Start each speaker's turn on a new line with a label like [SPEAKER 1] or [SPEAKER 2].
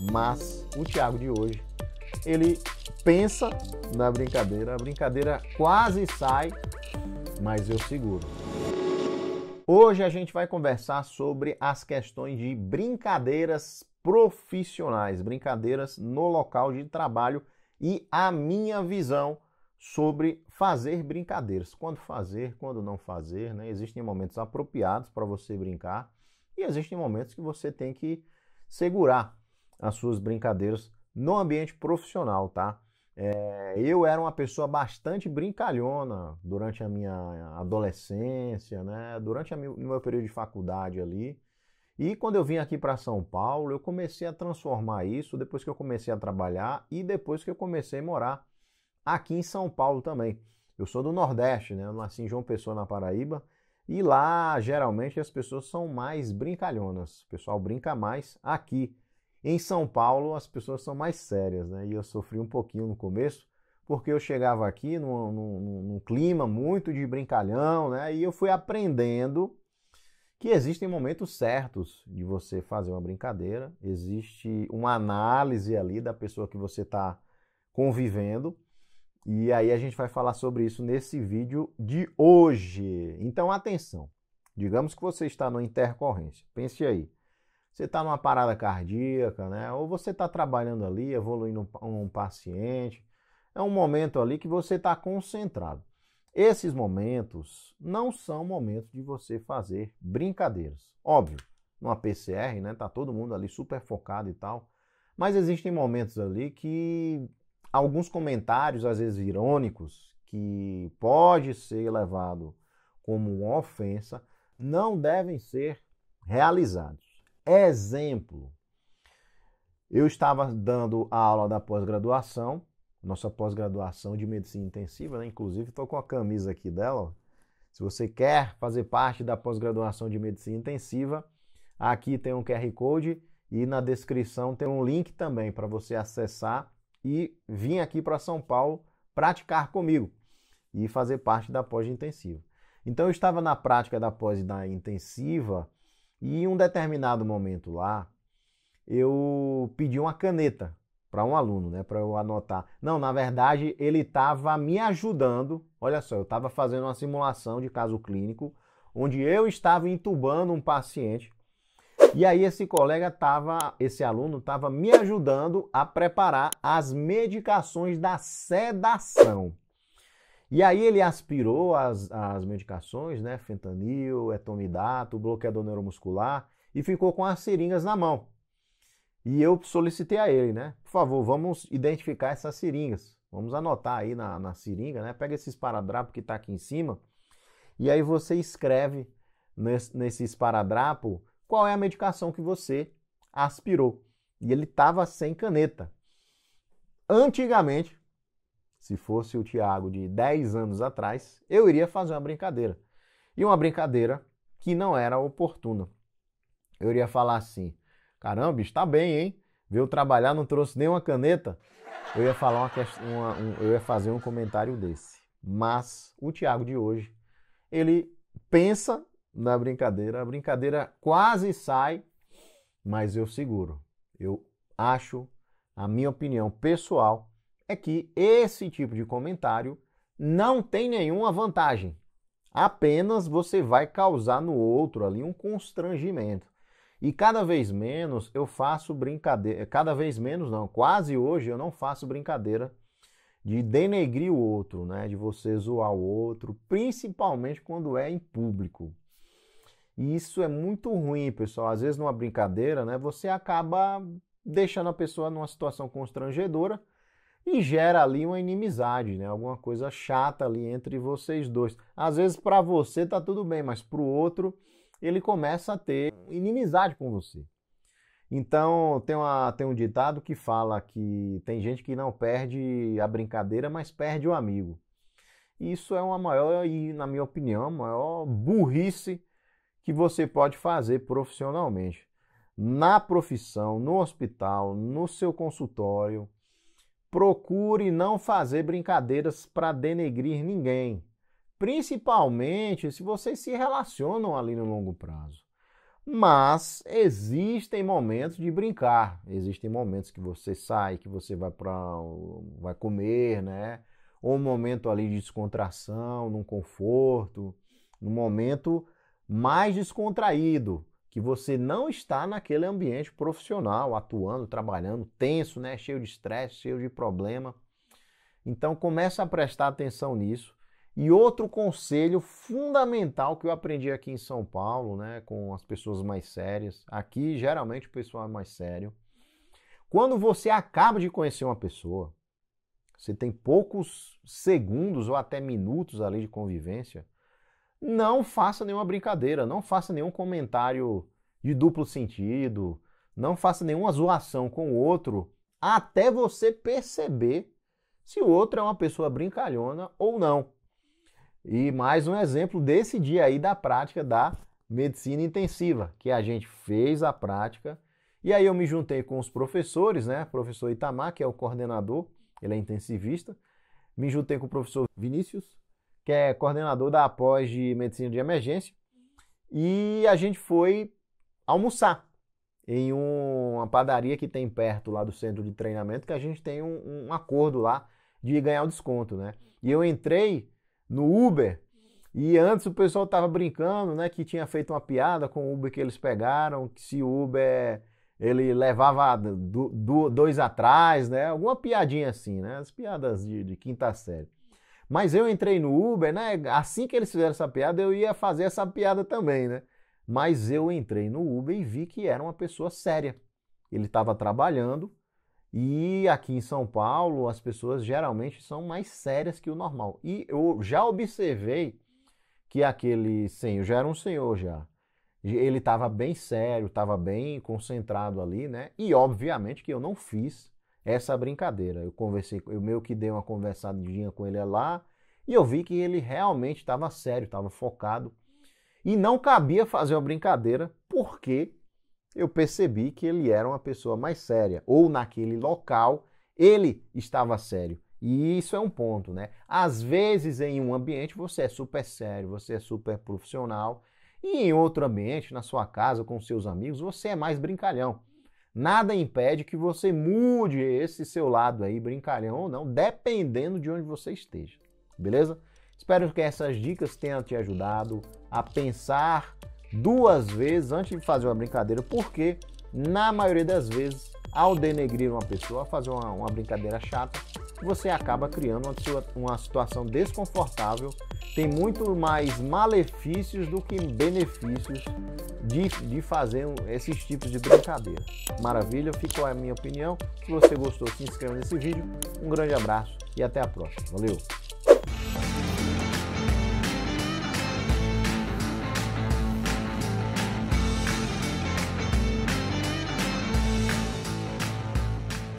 [SPEAKER 1] Mas o Thiago de hoje, ele pensa na brincadeira, a brincadeira quase sai, mas eu seguro. Hoje a gente vai conversar sobre as questões de brincadeiras profissionais, brincadeiras no local de trabalho e a minha visão sobre fazer brincadeiras. Quando fazer, quando não fazer, né? Existem momentos apropriados para você brincar e existem momentos que você tem que segurar as suas brincadeiras no ambiente profissional, tá? É, eu era uma pessoa bastante brincalhona durante a minha adolescência, né? Durante o meu período de faculdade ali. E quando eu vim aqui para São Paulo, eu comecei a transformar isso depois que eu comecei a trabalhar e depois que eu comecei a morar aqui em São Paulo também. Eu sou do Nordeste, né? Eu nasci em João Pessoa, na Paraíba. E lá, geralmente, as pessoas são mais brincalhonas. O pessoal brinca mais aqui. Em São Paulo, as pessoas são mais sérias, né? E eu sofri um pouquinho no começo, porque eu chegava aqui num, num, num clima muito de brincalhão, né? E eu fui aprendendo que existem momentos certos de você fazer uma brincadeira, existe uma análise ali da pessoa que você está convivendo. E aí a gente vai falar sobre isso nesse vídeo de hoje. Então, atenção. Digamos que você está numa intercorrência. Pense aí. Você está numa parada cardíaca, né? Ou você está trabalhando ali, evoluindo um, um paciente. É um momento ali que você está concentrado. Esses momentos não são momentos de você fazer brincadeiras. Óbvio, numa PCR, né? Tá todo mundo ali super focado e tal. Mas existem momentos ali que alguns comentários, às vezes irônicos, que pode ser levado como uma ofensa, não devem ser realizados. Exemplo, eu estava dando a aula da pós-graduação, nossa pós-graduação de medicina intensiva, né? inclusive estou com a camisa aqui dela. Se você quer fazer parte da pós-graduação de medicina intensiva, aqui tem um QR Code e na descrição tem um link também para você acessar e vir aqui para São Paulo praticar comigo e fazer parte da pós-intensiva. Então eu estava na prática da pós da intensiva e em um determinado momento lá, eu pedi uma caneta para um aluno, né, para eu anotar. Não, na verdade, ele estava me ajudando. Olha só, eu estava fazendo uma simulação de caso clínico onde eu estava intubando um paciente. E aí esse colega estava, esse aluno estava me ajudando a preparar as medicações da sedação. E aí ele aspirou as, as medicações, né? Fentanil, etomidato, bloqueador neuromuscular e ficou com as seringas na mão. E eu solicitei a ele, né? Por favor, vamos identificar essas seringas. Vamos anotar aí na, na seringa, né? Pega esse esparadrapo que está aqui em cima e aí você escreve nesse, nesse esparadrapo qual é a medicação que você aspirou. E ele estava sem caneta. Antigamente, se fosse o Tiago de 10 anos atrás, eu iria fazer uma brincadeira. E uma brincadeira que não era oportuna. Eu iria falar assim: caramba, está bem, hein? Veio trabalhar, não trouxe nenhuma caneta. Eu ia falar uma, uma um, eu ia fazer um comentário desse. Mas o Tiago de hoje, ele pensa na brincadeira, a brincadeira quase sai, mas eu seguro. Eu acho, a minha opinião pessoal, é que esse tipo de comentário não tem nenhuma vantagem. Apenas você vai causar no outro ali um constrangimento. E cada vez menos eu faço brincadeira, eh, cada vez menos não, quase hoje eu não faço brincadeira de denegrir o outro, né? De você zoar o outro, principalmente quando é em público. E isso é muito ruim, pessoal. Às vezes numa brincadeira, né, você acaba deixando a pessoa numa situação constrangedora e gera ali uma inimizade, né? Alguma coisa chata ali entre vocês dois. Às vezes para você tá tudo bem, mas para o outro ele começa a ter inimizade com você. Então tem, uma, tem um ditado que fala que tem gente que não perde a brincadeira, mas perde o amigo. Isso é uma maior, e na minha opinião, a maior burrice que você pode fazer profissionalmente. Na profissão, no hospital, no seu consultório, procure não fazer brincadeiras para denegrir ninguém, principalmente se vocês se relacionam ali no longo prazo. Mas existem momentos de brincar, existem momentos que você sai, que você vai para vai comer, né? Ou um momento ali de descontração, num conforto, num momento mais descontraído, que você não está naquele ambiente profissional, atuando, trabalhando, tenso, né? cheio de estresse, cheio de problema. Então começa a prestar atenção nisso. E outro conselho fundamental que eu aprendi aqui em São Paulo, né, com as pessoas mais sérias, aqui geralmente o pessoal é mais sério. Quando você acaba de conhecer uma pessoa, você tem poucos segundos ou até minutos ali de convivência, não faça nenhuma brincadeira, não faça nenhum comentário de duplo sentido, não faça nenhuma zoação com o outro até você perceber se o outro é uma pessoa brincalhona ou não. E mais um exemplo desse dia aí da prática da medicina intensiva, que a gente fez a prática e aí eu me juntei com os professores, né? O professor Itamar, que é o coordenador, ele é intensivista. Me juntei com o professor Vinícius, que é coordenador da após de medicina de emergência, e a gente foi almoçar em um, uma padaria que tem perto lá do centro de treinamento, que a gente tem um, um acordo lá de ganhar o um desconto, né? E eu entrei no Uber e antes o pessoal tava brincando, né, que tinha feito uma piada com o Uber que eles pegaram, que se o Uber ele levava do, do, dois atrás, né? Alguma piadinha assim, né? As piadas de, de quinta série. Mas eu entrei no Uber, né? Assim que eles fizeram essa piada, eu ia fazer essa piada também, né? Mas eu entrei no Uber e vi que era uma pessoa séria. Ele estava trabalhando e aqui em São Paulo as pessoas geralmente são mais sérias que o normal. E eu já observei que aquele senhor já era um senhor já. Ele estava bem sério, estava bem concentrado ali, né? E obviamente que eu não fiz essa brincadeira. Eu conversei, eu meio que dei uma conversadinha com ele lá e eu vi que ele realmente estava sério, estava focado e não cabia fazer uma brincadeira porque eu percebi que ele era uma pessoa mais séria ou naquele local ele estava sério. E isso é um ponto, né? Às vezes em um ambiente você é super sério, você é super profissional, e em outro ambiente, na sua casa, com seus amigos, você é mais brincalhão. Nada impede que você mude esse seu lado aí, brincalhão ou não, dependendo de onde você esteja. Beleza? Espero que essas dicas tenham te ajudado a pensar duas vezes antes de fazer uma brincadeira, porque na maioria das vezes, ao denegrir uma pessoa, fazer uma, uma brincadeira chata, você acaba criando uma, situação desconfortável, tem muito mais malefícios do que benefícios de, de fazer esses tipos de brincadeira. Maravilha, ficou a minha opinião. Se você gostou, se inscreva nesse vídeo. Um grande abraço e até a próxima. Valeu!